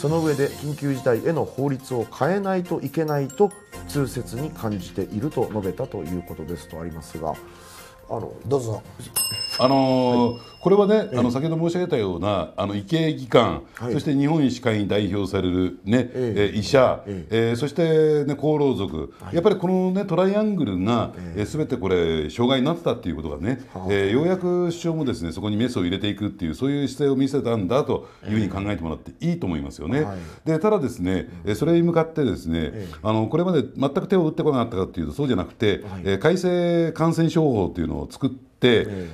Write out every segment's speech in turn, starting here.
その上で緊急事態への法律を変えないといけないと痛切に感じていると述べたということですとありますがあのどうぞあのーはい、これはね、あの先ほど申し上げたようなあの医系技官、そして日本医師会に代表される、ねえ医者、えそして、ね、功労族、やっぱりこの、ね、トライアングルがすべ、てこれ障害になってたっていうことがね、えようやく首相もですねそこにメスを入れていくっていうそういう姿勢を見せたんだというふうに考えてもらっていいと思いますよね。でただですねそれに向かってですねあのこれまで全く手を打ってこなかったかというとそうじゃなくて、え改正感染症法というのを作って、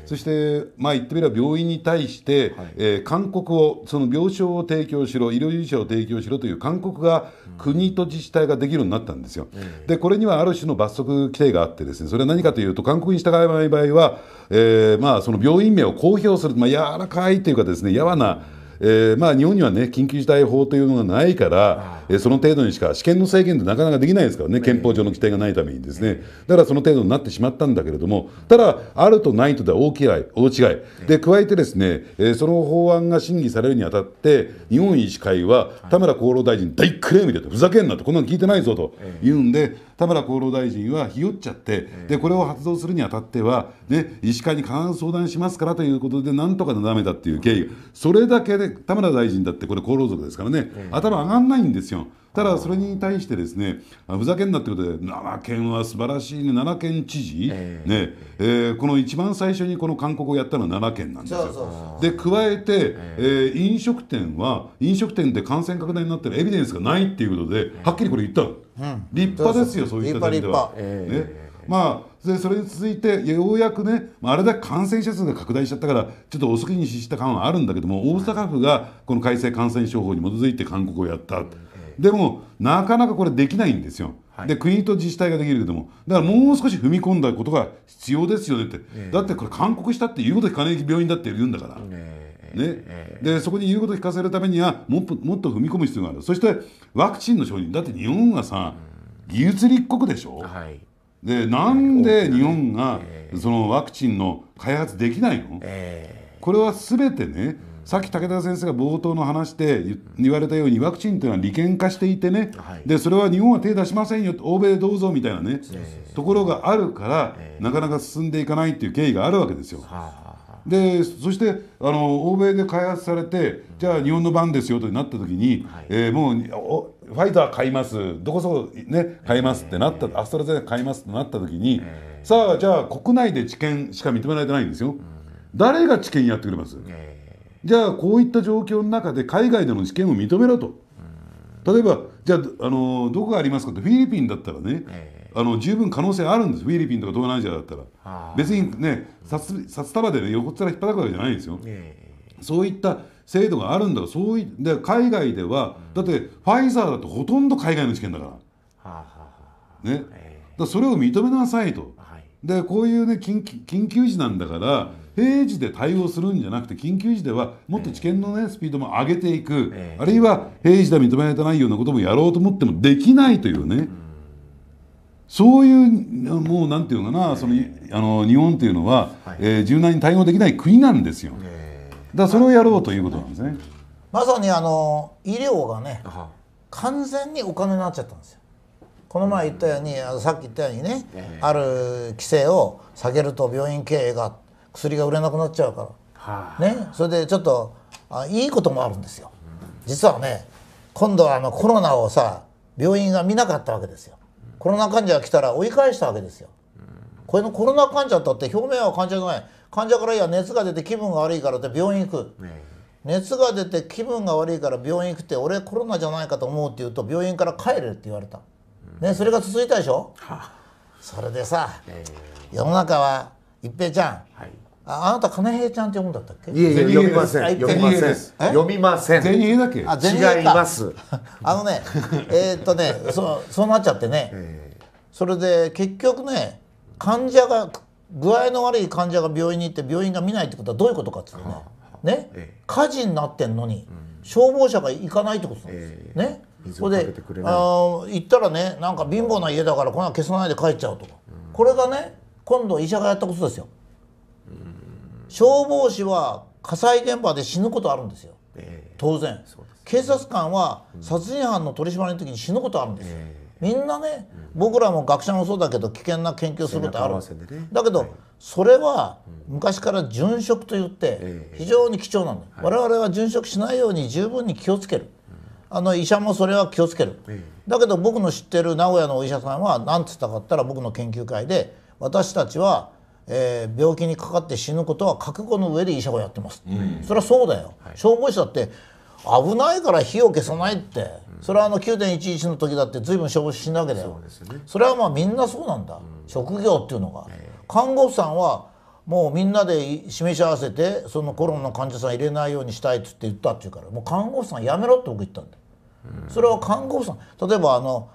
そして、まあ、言ってみれば病院に対して、はい、えー、勧告を、その病床を提供しろ、医療従事者を提供しろという勧告が、国と自治体ができるようになったんですよ。で、これにはある種の罰則規定があって、ですねそれは何かというと、勧告に従わない場合は、えーまあ、その病院名を公表する、まあ、柔らかいというか、ですねやわな、えーまあ、日本にはね、緊急事態法というのがないから、その程度にしか試験の制限ってなかなかできないですからね憲法上の規定がないためにですねだからその程度になってしまったんだけれどもただあるとないとでは大違い大違いで加えてですねその法案が審議されるにあたって日本医師会は田村厚労大臣大クレームでふざけんなとこんなの聞いてないぞと言うんで田村厚労大臣はひよっちゃってでこれを発動するにあたってはね医師会に必ず相談しますからということでなんとかなだめたっていう経緯それだけで田村大臣だってこれ厚労族ですからね頭上がんないんですよただそれに対してですねふざけんなってことで奈良県は素晴らしいね奈良県知事、えー、ねえー、この一番最初にこの勧告をやったのは奈良県なんですよ。で加えて、えー、えー、飲食店は飲食店で感染拡大になってるエビデンスがないっていうことではっきりこれ言ったうん、立派ですよそういったちでは。ねまあ、でそれに続いてようやくね、まあ、あれだけ感染者数が拡大しちゃったからちょっと遅きに失した感はあるんだけども大阪府がこの改正感染症法に基づいて勧告をやった。うんでもなかなかこれできないんですよ、はい、で国と自治体ができるけどもだからもう少し踏み込んだことが必要ですよねって、えー、だってこれ勧告したって言うこと聞かない病院だって言うんだから、えー、ね、えー、でそこに言うこと聞かせるためにはもっともっと踏み込む必要があるそしてワクチンの承認だって日本はさ、うん、技術立国でしょ、はい、でなんで日本がそのワクチンの開発できないの、これはすべてね、さっき武田先生が冒頭の話で言われたようにワクチンというのは利権化していてね、はい、でそれは日本は手出しませんよ欧米どうぞみたいなねところがあるから、なかなか進んでいかないっていう経緯があるわけですよ。でそしてあの欧米で開発されてじゃあ日本の番ですよとなった時に、はい、えー、もうファイザー買いますどこそこ、ね、買いますってなった、えー、アストラゼネカ買いますってなった時に、えー、さあじゃあ国内で治験しか認められてないんですよ、誰が治験やってくれます、えーじゃあこういった状況の中で海外での試験を認めろと例えばじゃああのどこがありますかってフィリピンだったらね、えー、あの十分可能性あるんですフィリピンとか東南アジアだったら別にね札札束で、ね、横っ面引っ張るわけじゃないんですよ、えー、そういった制度があるんだそういで海外では、だってファイザーだとほとんど海外の試験だから,、ね、だそれを認めなさいと。でこういうね緊急時なんだから、平時で対応するんじゃなくて緊急時ではもっと治験の、ね、スピードも上げていく、あるいは平時では認められてないようなこともやろうと思ってもできないというね、そういうもうなんていうかな、そのあの日本というのは、はえ柔軟に対応できない国なんですよ。だからそれをやろうということなんですね。まさにあの医療がね完全にお金になっちゃったんですよ。この前言ったように、あのさっき言ったようにね、ある規制を下げると病院経営が薬が売れなくなっちゃうから、ね、それでちょっとあいいこともあるんですよ実はね今度はあのコロナをさ病院が見なかったわけですよコロナ患者が来たら追い返したわけですよこれのコロナ患者だって表面は患者じゃない患者からいや熱が出て気分が悪いからって病院行く、ね、熱が出て気分が悪いから病院行くって俺コロナじゃないかと思うって言うと病院から帰れって言われた、ね、それが続いたでしょ、はあ、それでさ、えー、世の中は一平ちゃん、はいあなた金平ちゃんって読むんだったっけ？いえいえ読みません。読みません。読みません。全英だけ？あ全英違います。あのね、えー、っとね、そうそうなっちゃってね、それで結局ね、患者が具合の悪い患者が病院に行って病院が見ないってことはどういうことかっつうとね、ね、えー、火事になってんのに、消防車が行かないってことなんです。えー、ね。それであ行ったらねなんか貧乏な家だからこの消さないで帰っちゃうとか、うん、これがね今度医者がやったことですよ消防士は火災現場で死ぬことあるんですよ、えー、当然、ね、警察官は殺人犯の取り締まりの時に死ぬことあるんですよ、えー、みんなね、うん、僕らも学者もそうだけど危険な研究することある、ね、だけど、はい、それは昔から殉職といって非常に貴重なんだ、えー、我々は殉職しないように十分に気をつける、あの医者もそれは気をつける、だけど僕の知ってる名古屋のお医者さんは何つったかったら僕の研究会で私たちはえー、病気にかかって死ぬことは覚悟の上で医者がやってます、うん、それはそうだよ、はい、消防士だって危ないから火を消さないって、うん、それはあの9.11の時だって随分消防士死んだわけだよそ、ね,、れはまあみんなそうなんだ、うん、職業っていうのが、えー、看護婦さんはもうみんなで示し合わせてそのコロナの患者さん入れないようにしたいっつって言ったっていうからもう看護婦さんやめろって僕言ったんだよ、それは看護婦さん例えばあの、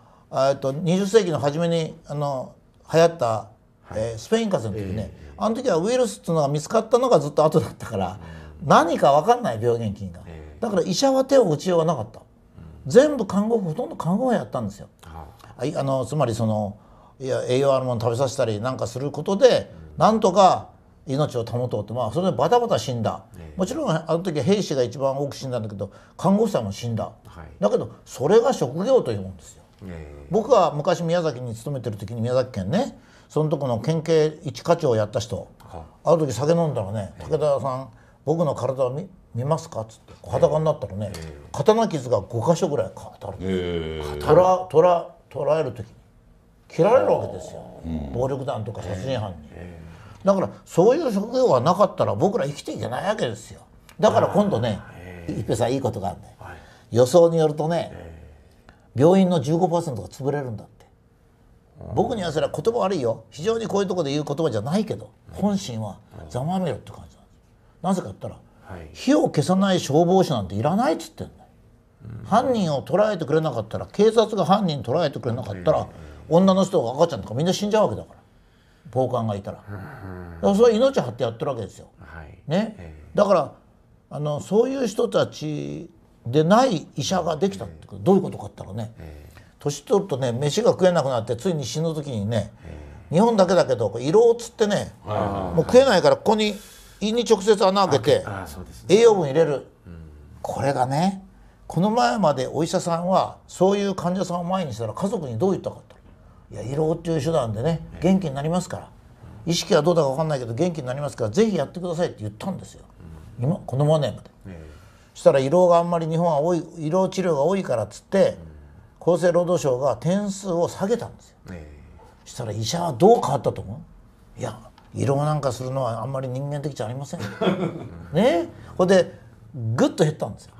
えっと20世紀の初めにあの流行ったえー、スペイン風邪の時ね、えー、あの時はウイルスっていうのが見つかったのがずっと後だったから、うん、何か分かんない病原菌が、えー、だから医者は手を打ちようがなかった、うん、全部看護婦ほとんど看護婦やったんですよ、はい、あのつまりそのいや栄養あるもの食べさせたりなんかすることで、うん、なんとか命を保とうとまあそれでバタバタ死んだ、えー、もちろんあの時兵士が一番多く死んだんだけど看護師さんも死んだ、はい、だけどそれが職業というもんですよ、僕は昔宮崎に勤めてる時に宮崎県ねそのとこの県警一課長をやった人、ある時酒飲んだらね武田さん僕の体を見見ますかっつって裸になったらね、刀傷が5箇所ぐらいたる、えー、虎虎らえる時に切られるわけですよ、暴力団とか殺人犯に、だからそういう職業がなかったら僕ら生きていけないわけですよだから今度ね、一平さんいいことがあるね、はい、予想によるとね、病院の15%が潰れるんだって僕にはそれは言葉悪いよ非常にこういうところで言う言葉じゃないけど本心はざまめろって感じなんですなぜか言ったら、火を消さない消防士なんていらないっつってんだ、ね、よ、犯人を捉えてくれなかったら警察が犯人捉えてくれなかったら、女の人が赤ちゃんとかみんな死んじゃうわけだから暴漢がいたら,、それ命張ってやってるわけですよ、ね、だからあのそういう人たちでない医者ができたってどういうことかったらね、年取るとね飯が食えなくなってついに死ぬ時にね、日本だけだけど色をつってね、もう食えないからここに胃に直接穴開けて栄養分入れる、これがねこの前までお医者さんはそういう患者さんを前にしたら家族にどう言ったかと「いや胃ろうっていう手段でね元気になりますから意識はどうだか分かんないけど元気になりますから是非やってください」って言ったんですよ今このままねまで。そしたら胃ろうがあんまり日本は多い胃ろう治療が多いからっつって、厚生労働省が点数を下げたんですよ、えー、したら医者はどう変わったと思ういや医療なんかするのはあんまり人間的じゃありませんねほんでぐっと減ったんですよ。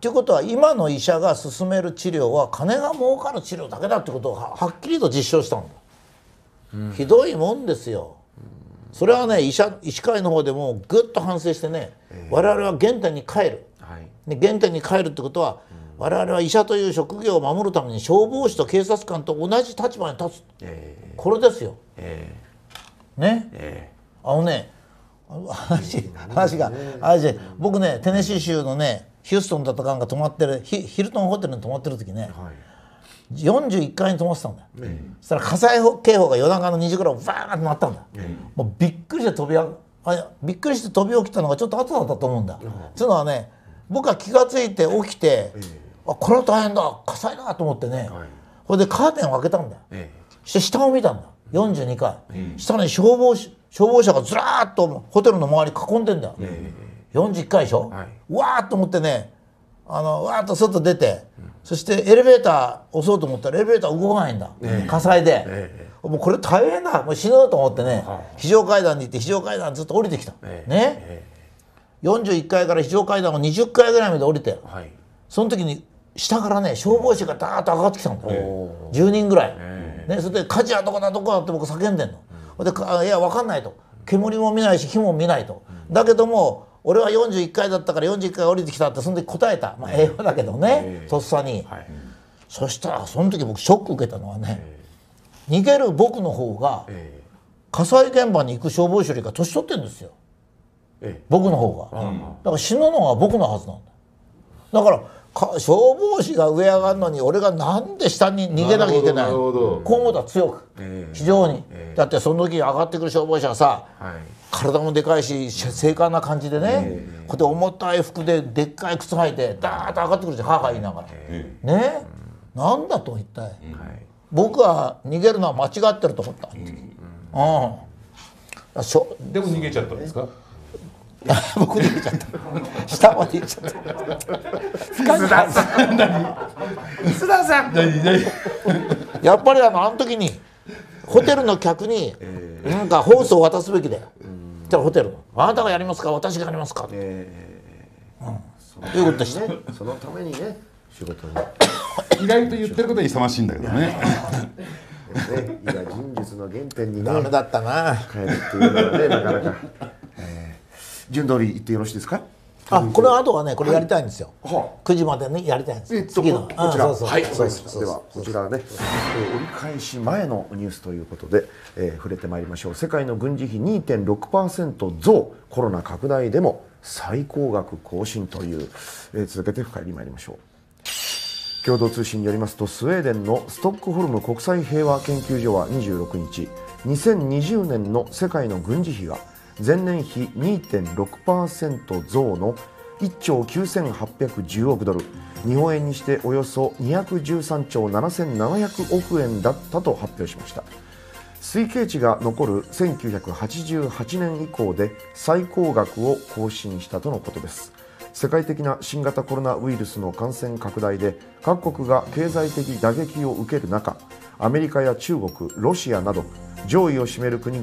ということは今の医者が進める治療は金が儲かる治療だけだってことをはっきりと実証したんだ、うん、ひどいもんですよ、それはね医者医師会の方でもぐっと反省してね、えー、我々は原点に帰る、はい、原点に帰るってことは、うん我々は医者という職業を守るために消防士と警察官と同じ立場に立つ、えー、これですよ。えー、ね、えー、あのね話話が話僕ねテネシー州のねヒューストンだったかんが泊まってるヒヒルトンホテルに泊まってる時ね、はい、41階に泊まってたんだよ、えー、そしたら火災警報が夜中の2時ぐらいバーンとなったんだ、えー、もうびっくりして飛びあびっくりして飛び起きたのがちょっと後だったと思うんだ。うん、っうのはね僕は気が付いて起きて、えーあこれは大変だ火災だと思ってね、はい、これでカーテンを開けたんだよ、えして下を見たんだ42階、え下に消防消防車がずらっとホテルの周り囲んでんだよ、ええ、41階でしょ、はい、うわーっと思ってねあのわーっと外出て、うん、そしてエレベーター押そうと思ったらエレベーター動かないんだ、え火災で、え、もうこれ大変だもう死ぬと思ってね、はい、非常階段に行って非常階段ずっと降りてきた、ね、41階から非常階段を20階ぐらいまで降りて、はい、その時に下からね消防士がダーッと上がってきたんだよ10人ぐらい、ね、それで「火事はどこだどこだ」って僕叫んでんので「いや分かんない」と「煙も見ないし火も見ないと」だけども俺は41回だったから41回降りてきたってその時答えた、まあ、英語だけどねとっさに、はい、そしたらその時僕ショック受けたのはね逃げる僕の方が火災現場に行く消防士よりか年取ってるんですよ僕の方が、うん、だから死ぬのは僕のはずなんだだから消防士が上上がるのに俺がなんで下に逃げなきゃいけないこう思たら強く、えー、非常に、えー、だってその時上がってくる消防士はさ、はい、体もでかいし精悍な感じでね、えー、こうやって重たい服ででっかい靴履いてダーッと上がってくるじゃん母が言いながら、えー、ね、うん、なんだと一体、はい、僕は逃げるのは間違ってると思った、うん、うん、でも逃げちゃったんですか僕で入れちゃった。下まで行っちゃった。須田さん須田さん何何？やっぱりあのあの時にホテルの客になんかホースを渡すべきだよ。じゃホテルのあなたがやりますか私がやりますか。ええー。うん。ということでした。そのためにね仕事に。意外と言ってることは勇ましいんだけどね。ね、今人術の原点に、ね、ダメだったな帰るっていうのはねなかなか。順通り行ってよろしいですかあこの後はねこれやりたいんですよ、はい9時までねやりたいんですえっと、次のこちらはいそうそうではこちらね、えー、折り返し前のニュースということで、えー、触れてまいりましょう世界の軍事費2.6%増コロナ拡大でも最高額更新という、えー、続けて深入りまいりましょう共同通信によりますとスウェーデンのストックホルム国際平和研究所は26日2020年の世界の軍事費が前年比2.6%増の1兆9810億ドル日本円にしておよそ213兆7700億円だったと発表しました推計値が残る1988年以降で最高額を更新したとのことです世界的な新型コロナウイルスの感染拡大で各国が経済的打撃を受ける中アメリカや中国ロシアなど上位を占める国